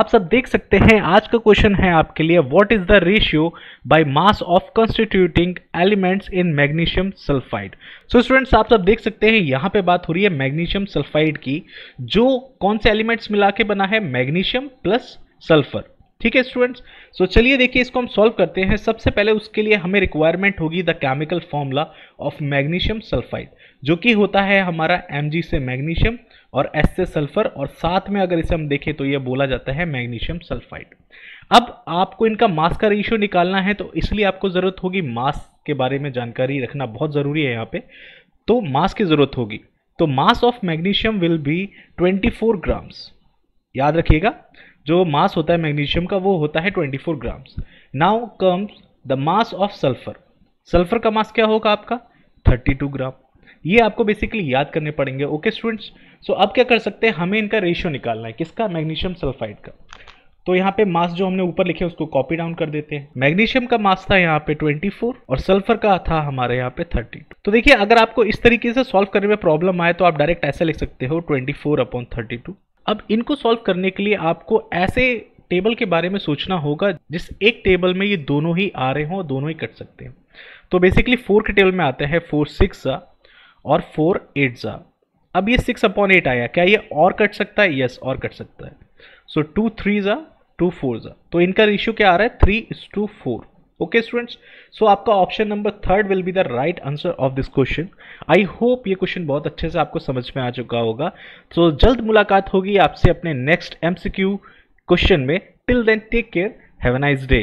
आप सब देख सकते हैं आज का क्वेश्चन है आपके लिए what is the ratio by mass of constituting elements in magnesium sulphide so students आप सब देख सकते हैं यहाँ पे बात हो रही है मैग्नीशियम सल्फाइड की जो कौन से एलिमेंट्स मिला के बना है मैग्नीशियम प्लस सल्फर ठीक है स्टूडेंट्स सो चलिए देखिए इसको हम सॉल्व करते हैं सबसे पहले उसके लिए हमें रिक्वायरमेंट होगी the chemical formula of magnesium sulphide जो कि होता है हमारा एम से मैग्नीशियम और एस से सल्फर और साथ में अगर इसे हम देखें तो यह बोला जाता है मैग्नीशियम सल्फाइड अब आपको इनका मास का रेशियो निकालना है तो इसलिए आपको ज़रूरत होगी मास के बारे में जानकारी रखना बहुत ज़रूरी है यहाँ पे तो मास की ज़रूरत होगी तो mass of magnesium will be 24 grams याद रखिएगा जो मास होता है मैग्नीशियम का वो होता है 24 grams now comes the mass of sulphur sulphur का मास क्या होगा आपका 32 ग्राम ये आपको बेसिकली याद करने पड़ेंगे ओके स्टूडेंट्स सो अब क्या कर सकते हैं हमें इनका रेशियो निकालना है किसका मैग्नीशियम सल्फाइड का तो यहाँ पे मास जो हमने ऊपर लिखे उसको कॉपी डाउन कर देते हैं मैग्नीशियम का मास था यहाँ पे 24 और सल्फर का था हमारे यहाँ पे 32 तो देखिए अगर आपको इस तरीके से सॉल्व करने में प्रॉब्लम आए तो आप डायरेक्ट ऐसे लिख सकते हो 24 अपॉन थर्टी अब इनको सॉल्व करने के लिए आपको ऐसे टेबल के बारे में सोचना होगा जिस एक टेबल में ये दोनों ही आ रहे हों और दोनों ही कट सकते हैं तो बेसिकली फोर के टेबल में आता है फोर सिक्स ज़ा और फोर एट ज़ा अब ये सिक्स अपॉन एट आया क्या ये और कट सकता है यस और कट सकता है सो टू थ्री ज़ा टू फोर ज़ा तो इनका रेशियो क्या आ रहा है three is to four okay students so आपका option number third will be the right answer of this question I hope ये क्वेश्चन बहुत अच्छे से आपको समझ में आ चुका होगा तो so, जल्द मुलाकात होगी आपसे अपने नेक्स्ट एमसीक्यू क्वेश्चन में till then take care have a nice day